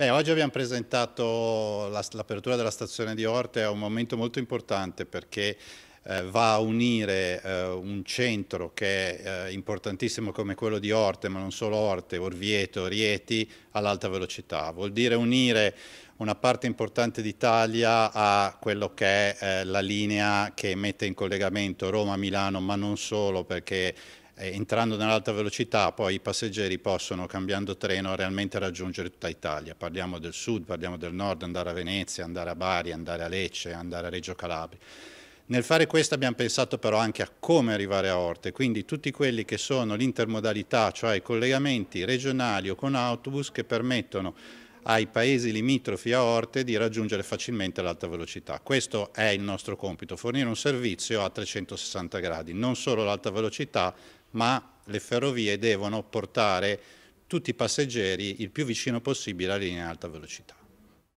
Beh, oggi abbiamo presentato l'apertura della stazione di Orte, è un momento molto importante perché eh, va a unire eh, un centro che è eh, importantissimo come quello di Orte, ma non solo Orte, Orvieto, Rieti, all'alta velocità. Vuol dire unire una parte importante d'Italia a quello che è eh, la linea che mette in collegamento Roma-Milano, ma non solo perché eh, entrando nell'alta velocità poi i passeggeri possono cambiando treno realmente raggiungere tutta Italia, parliamo del sud, parliamo del nord, andare a Venezia, andare a Bari, andare a Lecce, andare a Reggio Calabria. Nel fare questo abbiamo pensato però anche a come arrivare a Orte, quindi tutti quelli che sono l'intermodalità, cioè i collegamenti regionali o con autobus che permettono ai paesi limitrofi a Orte di raggiungere facilmente l'alta velocità. Questo è il nostro compito, fornire un servizio a 360 gradi, non solo l'alta velocità, ma le ferrovie devono portare tutti i passeggeri il più vicino possibile alla linea alta velocità.